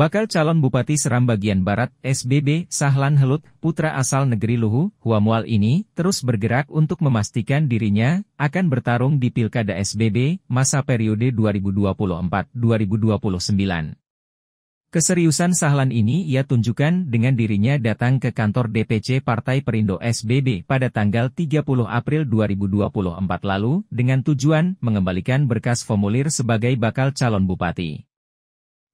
Bakal calon Bupati Seram Bagian Barat SBB Sahlan Helut, putra asal negeri Luhu, Huamual ini terus bergerak untuk memastikan dirinya akan bertarung di Pilkada SBB masa periode 2024-2029. Keseriusan Sahlan ini ia tunjukkan dengan dirinya datang ke kantor DPC Partai Perindo SBB pada tanggal 30 April 2024 lalu dengan tujuan mengembalikan berkas formulir sebagai bakal calon bupati.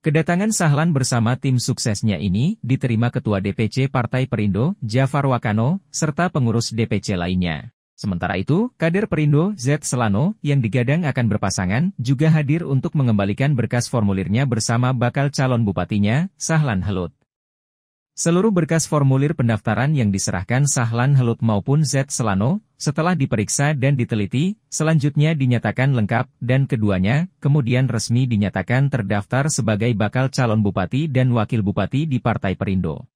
Kedatangan Sahlan bersama tim suksesnya ini diterima Ketua DPC Partai Perindo, Jafar Wakano, serta pengurus DPC lainnya. Sementara itu, kader Perindo Z Selano yang digadang akan berpasangan juga hadir untuk mengembalikan berkas formulirnya bersama bakal calon bupatinya, Sahlan Helut. Seluruh berkas formulir pendaftaran yang diserahkan Sahlan Helut maupun Z Selano setelah diperiksa dan diteliti, selanjutnya dinyatakan lengkap dan keduanya kemudian resmi dinyatakan terdaftar sebagai bakal calon bupati dan wakil bupati di Partai Perindo.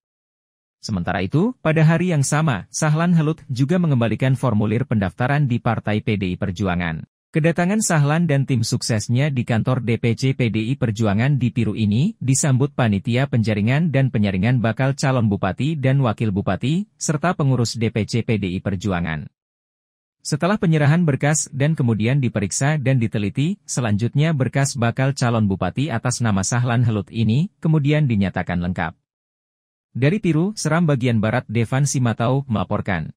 Sementara itu, pada hari yang sama, Sahlan Halut juga mengembalikan formulir pendaftaran di Partai PDI Perjuangan. Kedatangan Sahlan dan tim suksesnya di kantor DPC PDI Perjuangan di Piru ini disambut panitia penjaringan dan penyaringan bakal calon bupati dan wakil bupati, serta pengurus DPC PDI Perjuangan. Setelah penyerahan berkas dan kemudian diperiksa dan diteliti, selanjutnya berkas bakal calon bupati atas nama Sahlan Helut ini, kemudian dinyatakan lengkap. Dari Piru, Seram bagian barat Devan Simatau, melaporkan.